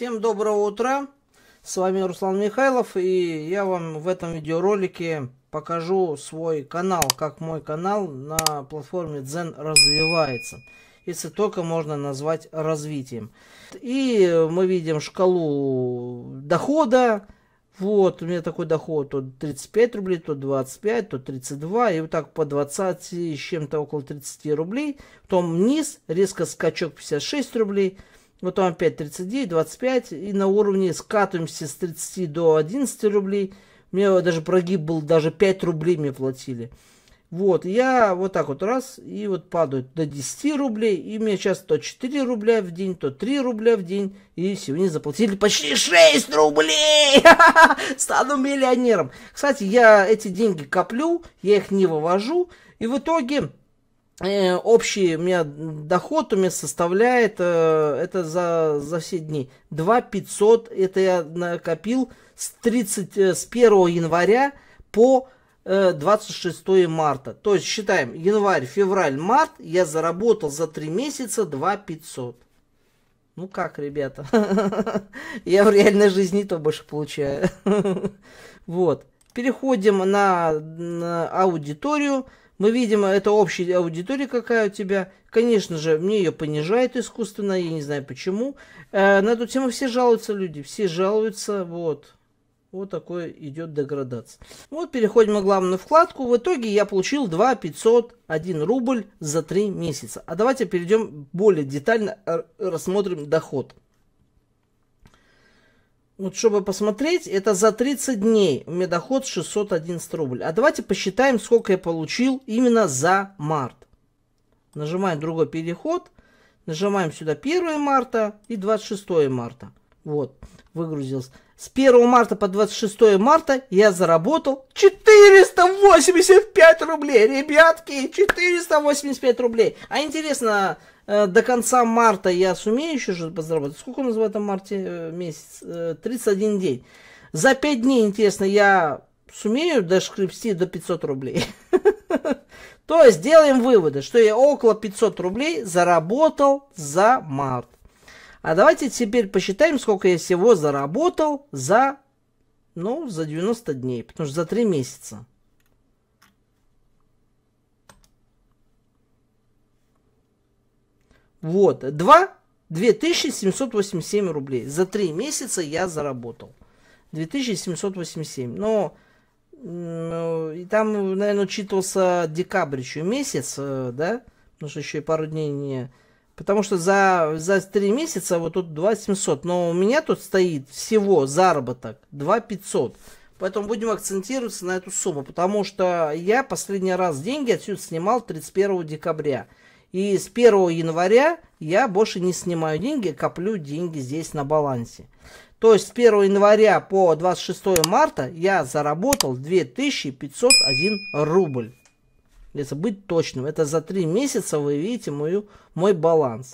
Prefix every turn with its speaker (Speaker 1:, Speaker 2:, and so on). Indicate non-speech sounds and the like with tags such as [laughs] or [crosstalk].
Speaker 1: Всем доброго утра, с вами Руслан Михайлов и я вам в этом видеоролике покажу свой канал, как мой канал на платформе Zen развивается, если только можно назвать развитием. И мы видим шкалу дохода, вот, у меня такой доход, то 35 рублей, то 25, то 32, и вот так по 20 с чем-то около 30 рублей. Потом вниз, резко скачок 56 рублей – Потом опять 39, 25. И на уровне скатываемся с 30 до 11 рублей. У меня даже прогиб был, даже 5 рублей мне платили. Вот, я вот так вот раз, и вот падают до 10 рублей, и меня сейчас то 4 рубля в день, то 3 рубля в день, и сегодня заплатили почти 6 рублей! [laughs] Стану миллионером! Кстати, я эти деньги коплю, я их не вывожу, и в итоге Э, общий у меня доход у меня составляет, э, это за, за все дни, 2 500, это я накопил с, 30, э, с 1 января по 26 марта. То есть считаем, январь, февраль, март я заработал за 3 месяца 2 500. Ну как, ребята? [laughs]
Speaker 2: Я в реальной
Speaker 1: жизни то больше получаю. [laughs] Вот. Переходим на, на аудиторию. Мы, ну, видимо, это общая аудитория какая у тебя. Конечно же, мне ее понижает искусственно, я не знаю почему. Э, на эту тему все жалуются люди, все жалуются, вот. Вот такой идет деградация. Вот переходим на главную вкладку. В итоге я получил 2 500 1 рубль за 3 месяца. А давайте перейдем более детально, э, рассмотрим доход. Вот чтобы посмотреть, это за 30 дней у меня доход 611 рубль. А давайте посчитаем, сколько я получил именно за март. Нажимаем другой переход. Нажимаем сюда 1 марта и 26 марта. Вот, выгрузился. С 1 марта по 26 марта я заработал 485 рублей, ребятки, 485 рублей. А интересно, э, до конца марта я сумею еще что-то заработать? Сколько у нас в этом марте э, месяц? 31 э, день. За 5 дней, интересно, я сумею дошкребсти до 500 рублей. [laughs] То есть делаем выводы, что я около 500 рублей заработал за март. А давайте теперь посчитаем, сколько я всего заработал за, ну, за 90 дней, потому что за 3 месяца. Вот, 2 2787 рублей. За 3 месяца я заработал. 2787. Но ну, и там, наверное, учитывался декабрь еще месяц, э, да? Потому что еще и пару дней не Потому что за, за 3 месяца вот тут 2 700, Но у меня тут стоит всего заработок 500, Поэтому будем акцентироваться на эту сумму. Потому что я последний раз деньги отсюда снимал 31 декабря. И с 1 января я больше не снимаю деньги, а коплю деньги здесь на балансе. То есть с 1 января по 26 марта я заработал 2501 рубль. Если быть точным, это за три месяца вы видите мою, мой баланс.